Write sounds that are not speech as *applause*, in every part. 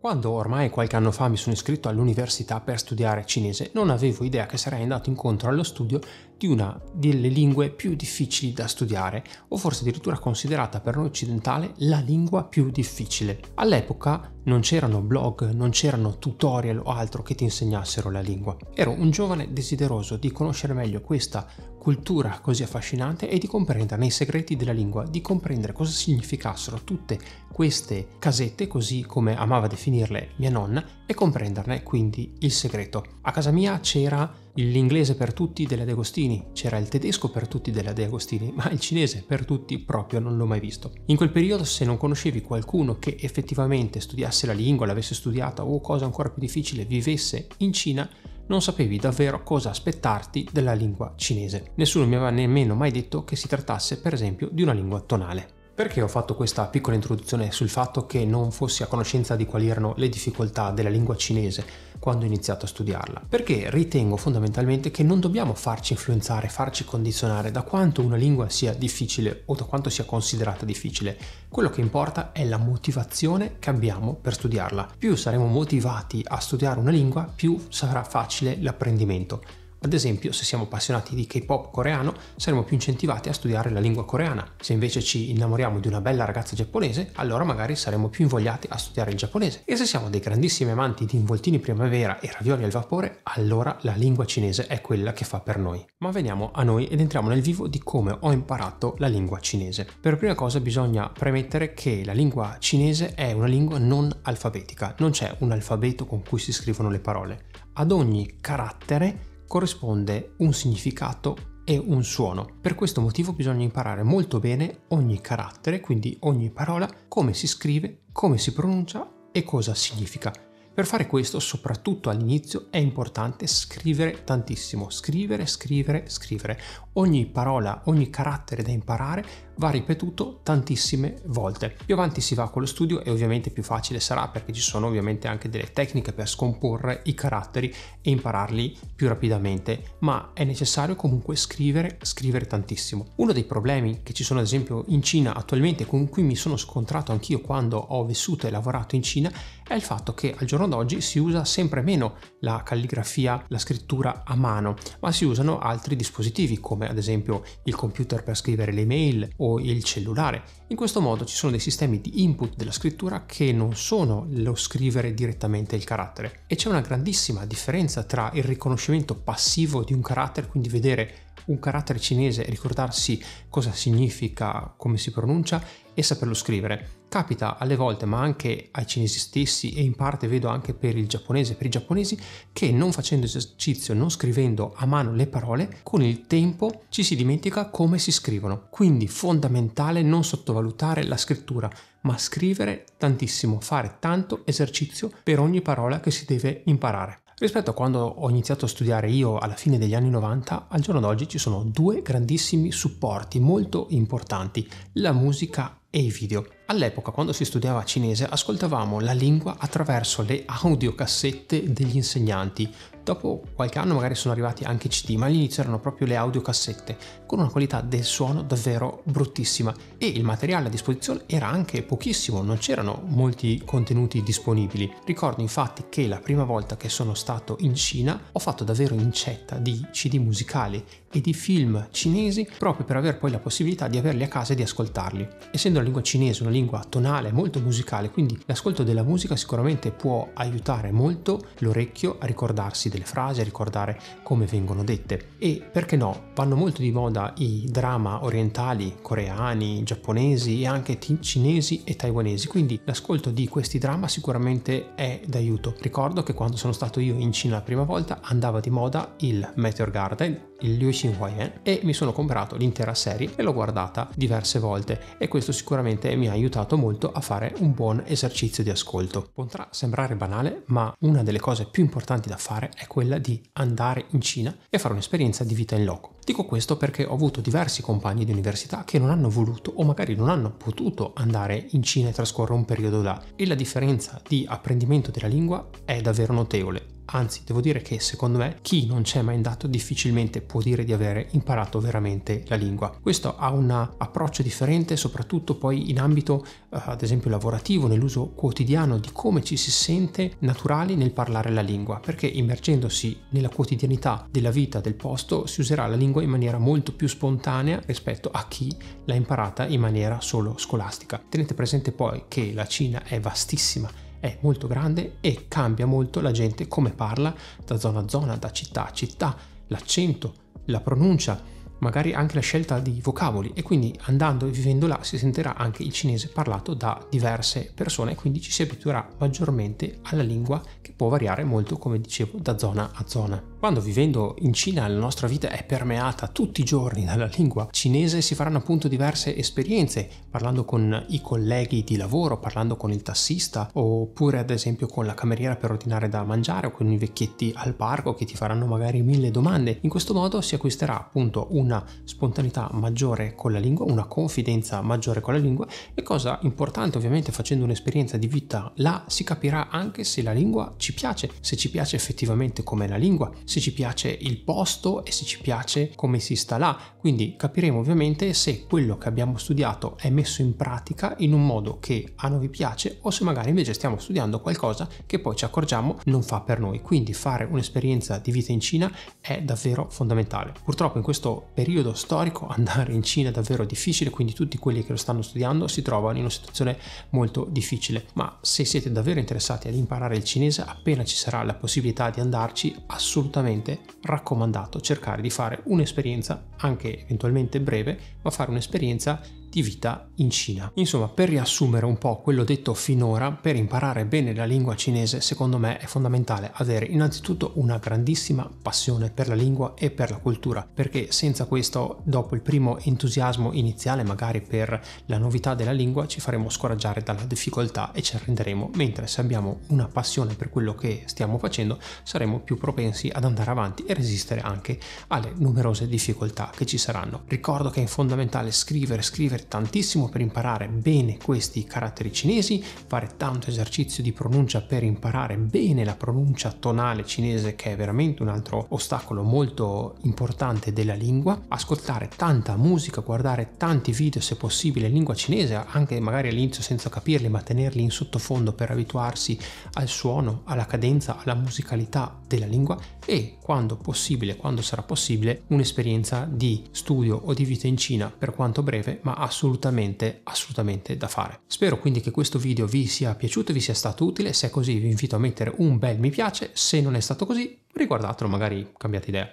Quando ormai qualche anno fa mi sono iscritto all'università per studiare cinese, non avevo idea che sarei andato incontro allo studio di una delle lingue più difficili da studiare, o forse addirittura considerata per noi occidentale la lingua più difficile. All'epoca non c'erano blog, non c'erano tutorial o altro che ti insegnassero la lingua. Ero un giovane desideroso di conoscere meglio questa cultura così affascinante e di comprenderne i segreti della lingua, di comprendere cosa significassero tutte queste casette, così come amava definirle mia nonna, e comprenderne quindi il segreto. A casa mia c'era l'inglese per tutti della De Agostini, c'era il tedesco per tutti della De Agostini, ma il cinese per tutti proprio non l'ho mai visto. In quel periodo se non conoscevi qualcuno che effettivamente studiasse la lingua, l'avesse studiata o cosa ancora più difficile, vivesse in Cina, non sapevi davvero cosa aspettarti della lingua cinese. Nessuno mi aveva nemmeno mai detto che si trattasse per esempio di una lingua tonale. Perché ho fatto questa piccola introduzione sul fatto che non fossi a conoscenza di quali erano le difficoltà della lingua cinese quando ho iniziato a studiarla? Perché ritengo fondamentalmente che non dobbiamo farci influenzare, farci condizionare da quanto una lingua sia difficile o da quanto sia considerata difficile. Quello che importa è la motivazione che abbiamo per studiarla. Più saremo motivati a studiare una lingua, più sarà facile l'apprendimento. Ad esempio, se siamo appassionati di K-pop coreano, saremo più incentivati a studiare la lingua coreana. Se invece ci innamoriamo di una bella ragazza giapponese, allora magari saremo più invogliati a studiare il giapponese. E se siamo dei grandissimi amanti di involtini primavera e ravioli al vapore, allora la lingua cinese è quella che fa per noi. Ma veniamo a noi ed entriamo nel vivo di come ho imparato la lingua cinese. Per prima cosa bisogna premettere che la lingua cinese è una lingua non alfabetica, non c'è un alfabeto con cui si scrivono le parole. Ad ogni carattere corrisponde un significato e un suono. Per questo motivo bisogna imparare molto bene ogni carattere, quindi ogni parola, come si scrive, come si pronuncia e cosa significa. Per fare questo, soprattutto all'inizio, è importante scrivere tantissimo, scrivere, scrivere, scrivere. Ogni parola, ogni carattere da imparare va ripetuto tantissime volte. Più avanti si va con lo studio e ovviamente più facile sarà perché ci sono ovviamente anche delle tecniche per scomporre i caratteri e impararli più rapidamente, ma è necessario comunque scrivere, scrivere tantissimo. Uno dei problemi che ci sono ad esempio in Cina attualmente con cui mi sono scontrato anch'io quando ho vissuto e lavorato in Cina è il fatto che al giorno d'oggi si usa sempre meno la calligrafia, la scrittura a mano, ma si usano altri dispositivi come ad esempio il computer per scrivere le mail o il cellulare. In questo modo ci sono dei sistemi di input della scrittura che non sono lo scrivere direttamente il carattere e c'è una grandissima differenza tra il riconoscimento passivo di un carattere, quindi vedere un carattere cinese e ricordarsi cosa significa, come si pronuncia e saperlo scrivere. Capita alle volte, ma anche ai cinesi stessi e in parte vedo anche per il giapponese, per i giapponesi, che non facendo esercizio, non scrivendo a mano le parole, con il tempo ci si dimentica come si scrivono. Quindi fondamentale non sottovalutare la scrittura, ma scrivere tantissimo, fare tanto esercizio per ogni parola che si deve imparare. Rispetto a quando ho iniziato a studiare io alla fine degli anni 90, al giorno d'oggi ci sono due grandissimi supporti molto importanti, la musica e i video. All'epoca, quando si studiava cinese, ascoltavamo la lingua attraverso le audiocassette degli insegnanti, Dopo qualche anno magari sono arrivati anche i CD, ma all'inizio erano proprio le audiocassette, con una qualità del suono davvero bruttissima e il materiale a disposizione era anche pochissimo, non c'erano molti contenuti disponibili. Ricordo infatti che la prima volta che sono stato in Cina ho fatto davvero incetta di CD musicali e di film cinesi proprio per avere poi la possibilità di averli a casa e di ascoltarli. Essendo la lingua cinese una lingua tonale molto musicale, quindi l'ascolto della musica sicuramente può aiutare molto l'orecchio a ricordarsi del le frasi, ricordare come vengono dette. E perché no, vanno molto di moda i drama orientali, coreani, giapponesi e anche cinesi e taiwanesi, quindi l'ascolto di questi drama sicuramente è d'aiuto. Ricordo che quando sono stato io in Cina la prima volta andava di moda il Meteor Garden, il Liu Xin Huayan, eh, e mi sono comprato l'intera serie e l'ho guardata diverse volte e questo sicuramente mi ha aiutato molto a fare un buon esercizio di ascolto. Potrà sembrare banale, ma una delle cose più importanti da fare è quella di andare in Cina e fare un'esperienza di vita in loco. Dico questo perché ho avuto diversi compagni di università che non hanno voluto o magari non hanno potuto andare in Cina e trascorrere un periodo là e la differenza di apprendimento della lingua è davvero notevole. Anzi, devo dire che secondo me chi non c'è mai andato difficilmente può dire di avere imparato veramente la lingua. Questo ha un approccio differente soprattutto poi in ambito eh, ad esempio lavorativo, nell'uso quotidiano di come ci si sente naturali nel parlare la lingua, perché immergendosi nella quotidianità della vita del posto si userà la lingua in maniera molto più spontanea rispetto a chi l'ha imparata in maniera solo scolastica. Tenete presente poi che la Cina è vastissima è molto grande e cambia molto la gente come parla da zona a zona, da città a città, l'accento, la pronuncia magari anche la scelta di vocaboli e quindi andando e vivendo là si sentirà anche il cinese parlato da diverse persone e quindi ci si abituerà maggiormente alla lingua che può variare molto come dicevo da zona a zona. Quando vivendo in Cina la nostra vita è permeata tutti i giorni dalla lingua cinese si faranno appunto diverse esperienze parlando con i colleghi di lavoro, parlando con il tassista oppure ad esempio con la cameriera per ordinare da mangiare o con i vecchietti al parco che ti faranno magari mille domande. In questo modo si acquisterà appunto un una spontaneità maggiore con la lingua, una confidenza maggiore con la lingua e cosa importante ovviamente facendo un'esperienza di vita là si capirà anche se la lingua ci piace, se ci piace effettivamente com'è la lingua, se ci piace il posto e se ci piace come si sta là, quindi capiremo ovviamente se quello che abbiamo studiato è messo in pratica in un modo che a noi piace o se magari invece stiamo studiando qualcosa che poi ci accorgiamo non fa per noi, quindi fare un'esperienza di vita in Cina è davvero fondamentale. Purtroppo in questo periodo periodo storico *laughs* andare in Cina è davvero difficile, quindi tutti quelli che lo stanno studiando si trovano in una situazione molto difficile. Ma se siete davvero interessati ad imparare il cinese, appena ci sarà la possibilità di andarci, assolutamente raccomandato cercare di fare un'esperienza, anche eventualmente breve, ma fare un'esperienza di vita in Cina. Insomma, per riassumere un po' quello detto finora, per imparare bene la lingua cinese, secondo me è fondamentale avere innanzitutto una grandissima passione per la lingua e per la cultura, perché senza questo, dopo il primo entusiasmo iniziale magari per la novità della lingua, ci faremo scoraggiare dalla difficoltà e ci arrenderemo, mentre se abbiamo una passione per quello che stiamo facendo, saremo più propensi ad andare avanti e resistere anche alle numerose difficoltà che ci saranno. Ricordo che è fondamentale scrivere, scrivere spendere tantissimo per imparare bene questi caratteri cinesi, fare tanto esercizio di pronuncia per imparare bene la pronuncia tonale cinese che è veramente un altro ostacolo molto importante della lingua, ascoltare tanta musica, guardare tanti video se possibile in lingua cinese, anche magari all'inizio senza capirli, ma tenerli in sottofondo per abituarsi al suono, alla cadenza, alla musicalità della lingua e quando possibile, quando sarà possibile, un'esperienza di studio o di vita in Cina per quanto breve, ma a assolutamente, assolutamente da fare. Spero quindi che questo video vi sia piaciuto, vi sia stato utile, se è così vi invito a mettere un bel mi piace, se non è stato così riguardatelo, magari cambiate idea.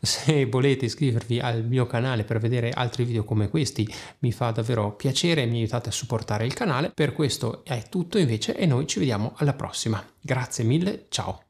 Se volete iscrivervi al mio canale per vedere altri video come questi mi fa davvero piacere e mi aiutate a supportare il canale. Per questo è tutto invece e noi ci vediamo alla prossima. Grazie mille, ciao!